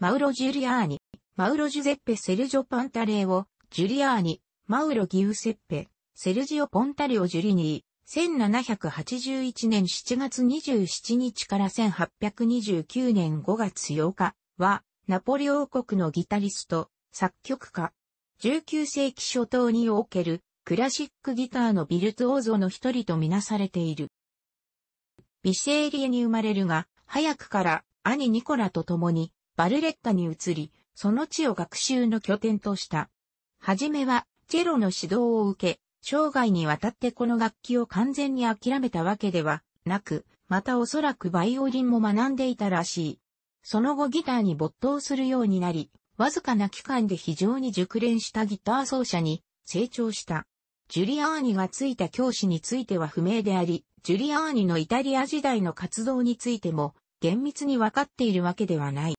マウロ・ジュリアーニ、マウロ・ジュゼッペ・セルジョ・パンタレーを、ジュリアーニ、マウロ・ギウセッペ、セルジオ・ポンタリオ・ジュリニー、1781年7月27日から1829年5月8日は、ナポリ王国のギタリスト、作曲家。19世紀初頭における、クラシックギターのビルツ王像の一人とみなされている。ビシエリエに生まれるが、早くから兄ニコラと共にバルレッタに移り、その地を学習の拠点とした。はじめは、チェロの指導を受け、生涯にわたってこの楽器を完全に諦めたわけではなく、またおそらくバイオリンも学んでいたらしい。その後ギターに没頭するようになり、わずかな期間で非常に熟練したギター奏者に成長した。ジュリアーニがついた教師については不明であり、ジュリアーニのイタリア時代の活動についても厳密にわかっているわけではない。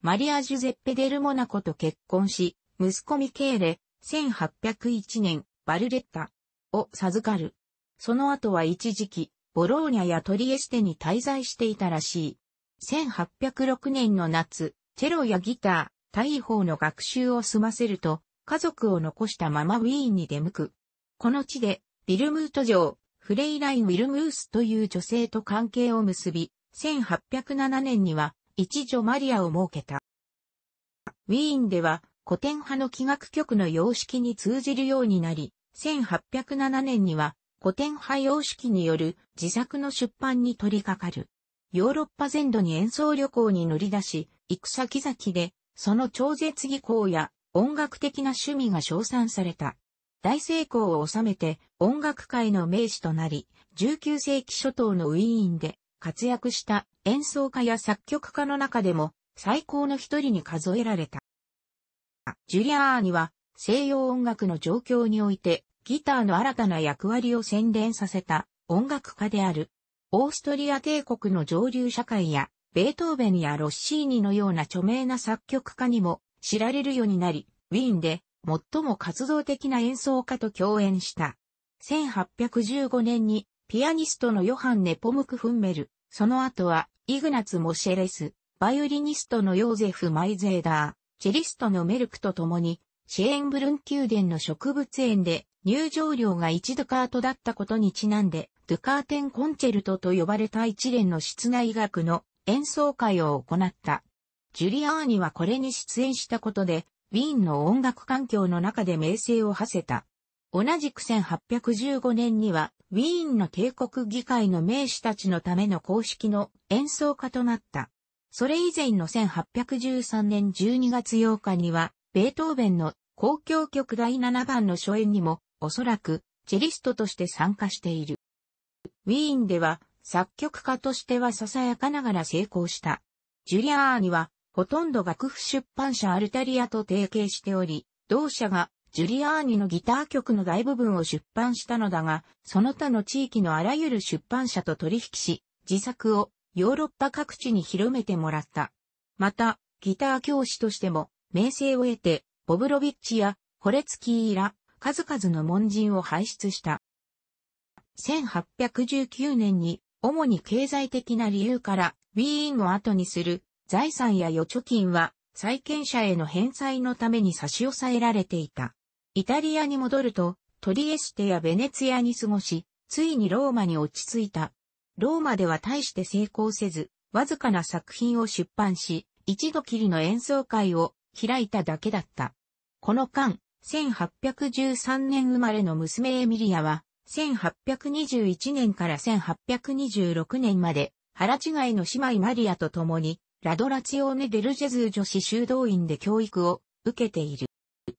マリア・ジュゼッペ・デル・モナコと結婚し、息子ミケーレ、1801年、バルレッタを授かる。その後は一時期、ボローニャやトリエステに滞在していたらしい。1806年の夏、チェロやギター、大砲の学習を済ませると、家族を残したままウィーンに出向く。この地で、ビルムート城、フレイライン・ウィルムースという女性と関係を結び、1807年には一女マリアを設けた。ウィーンでは古典派の気学局の様式に通じるようになり、1807年には古典派様式による自作の出版に取り掛かる。ヨーロッパ全土に演奏旅行に乗り出し、行く先々で、その超絶技巧や音楽的な趣味が称賛された。大成功を収めて音楽界の名手となり、19世紀初頭のウィーンで活躍した演奏家や作曲家の中でも最高の一人に数えられた。ジュリアーニは西洋音楽の状況においてギターの新たな役割を宣伝させた音楽家である。オーストリア帝国の上流社会やベートーベンやロッシーニのような著名な作曲家にも知られるようになり、ウィーンで最も活動的な演奏家と共演した。1815年にピアニストのヨハンネ・ポムク・フンメル、その後はイグナツ・モシェレス、バイオリニストのヨーゼフ・マイゼーダー、チェリストのメルクと共に、シェーンブルン宮殿の植物園で入場料が1ドカートだったことにちなんで、ドゥカーテンコンチェルトと呼ばれた一連の室内楽の演奏会を行った。ジュリアーニはこれに出演したことで、ウィーンの音楽環境の中で名声を馳せた。同じく1815年には、ウィーンの帝国議会の名士たちのための公式の演奏家となった。それ以前の1813年12月8日には、ベートーベンの公共曲第7番の初演にも、おそらく、チェリストとして参加している。ウィーンでは、作曲家としてはささやかながら成功した。ジュリアーニは、ほとんど楽譜出版社アルタリアと提携しており、同社がジュリアーニのギター曲の大部分を出版したのだが、その他の地域のあらゆる出版社と取引し、自作をヨーロッパ各地に広めてもらった。また、ギター教師としても、名声を得て、ボブロビッチや、ホレツキーら、数々の門人を輩出した。1819年に、主に経済的な理由から、ウィーンを後にする、財産や預貯金は、債権者への返済のために差し押さえられていた。イタリアに戻ると、トリエステやベネツィアに過ごし、ついにローマに落ち着いた。ローマでは大して成功せず、わずかな作品を出版し、一度きりの演奏会を開いただけだった。この間、1813年生まれの娘エミリアは、1821年から1826年まで、腹違いの姉妹マリアと共に、ラドラチオーネ・デルジェズ女子修道院で教育を受けている。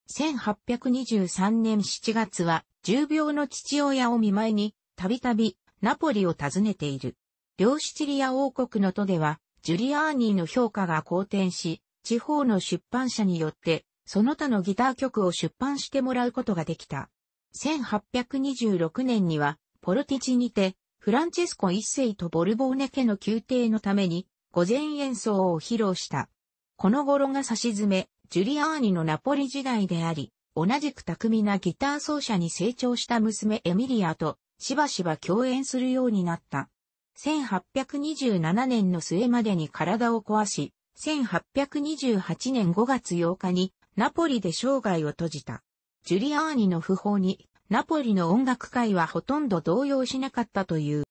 1823年7月は、重病の父親を見舞いに、たびたび、ナポリを訪ねている。両シチリア王国の都では、ジュリアーニーの評価が好転し、地方の出版社によって、その他のギター曲を出版してもらうことができた。1826年には、ポルティチにて、フランチェスコ一世とボルボーネ家の宮廷のために、御前演奏を披露した。この頃が差し詰め、ジュリアーニのナポリ時代であり、同じく巧みなギター奏者に成長した娘エミリアとしばしば共演するようになった。1827年の末までに体を壊し、1828年5月8日にナポリで生涯を閉じた。ジュリアーニの訃報にナポリの音楽界はほとんど動揺しなかったという。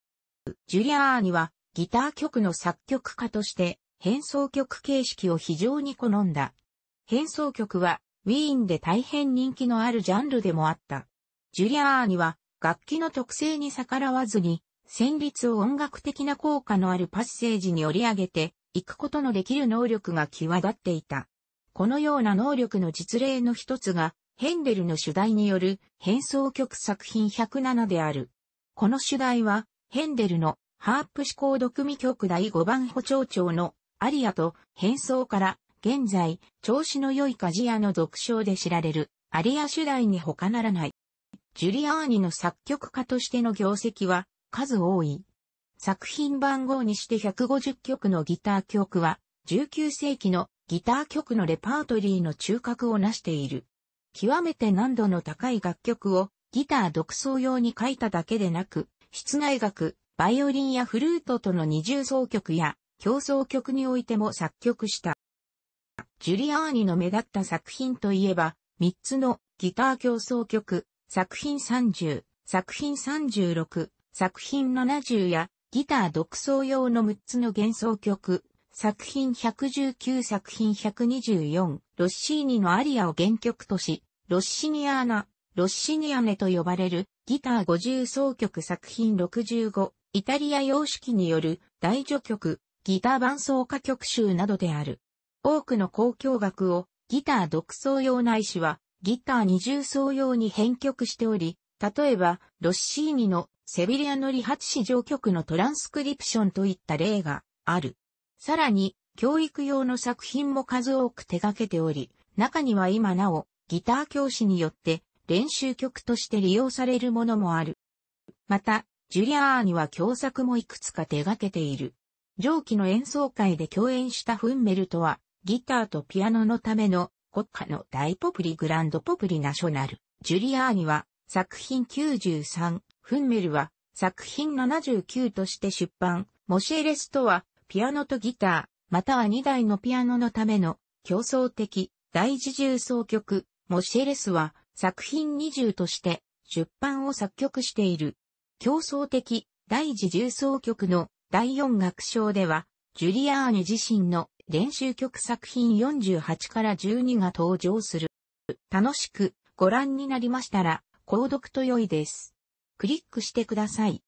ジュリアーニはギター曲の作曲家として変奏曲形式を非常に好んだ。変奏曲はウィーンで大変人気のあるジャンルでもあった。ジュリアーニは楽器の特性に逆らわずに旋律を音楽的な効果のあるパッセージに織り上げて行くことのできる能力が際立っていた。このような能力の実例の一つがヘンデルの主題による変奏曲作品107である。この主題はヘンデルのハープ思考読み曲第5番補聴調のアリアと変奏から現在、調子の良い鍛冶屋の独唱で知られる、アリア主題に他ならない。ジュリアーニの作曲家としての業績は、数多い。作品番号にして150曲のギター曲は、19世紀のギター曲のレパートリーの中核を成している。極めて難度の高い楽曲をギター独奏用に書いただけでなく、室内楽、バイオリンやフルートとの二重奏曲や競争曲においても作曲した。ジュリアーニの目立った作品といえば、3つのギター競争曲、作品30、作品36、作品70や、ギター独奏用の6つの幻想曲、作品119作品124、ロッシーニのアリアを原曲とし、ロッシニアーナ、ロッシニアネと呼ばれる、ギター50奏曲作品65、イタリア様式による大序曲、ギター伴奏歌曲集などである。多くの交響楽をギター独奏用ないしはギター二重奏用に編曲しており、例えばロッシーニのセビリアの理髪市場局のトランスクリプションといった例がある。さらに教育用の作品も数多く手掛けており、中には今なおギター教師によって練習曲として利用されるものもある。また、ジュリアーニは共作もいくつか手掛けている。上記の演奏会で共演したフンメルとは、ギターとピアノのための国家の大ポプリグランドポプリナショナル。ジュリアーニは作品93、フンメルは作品79として出版。モシェレスとはピアノとギター、または2台のピアノのための競争的第一重奏曲。モシェレスは作品20として出版を作曲している。競争的第一重奏曲の第四楽章では、ジュリアーニ自身の練習曲作品48から12が登場する。楽しくご覧になりましたら、購読と良いです。クリックしてください。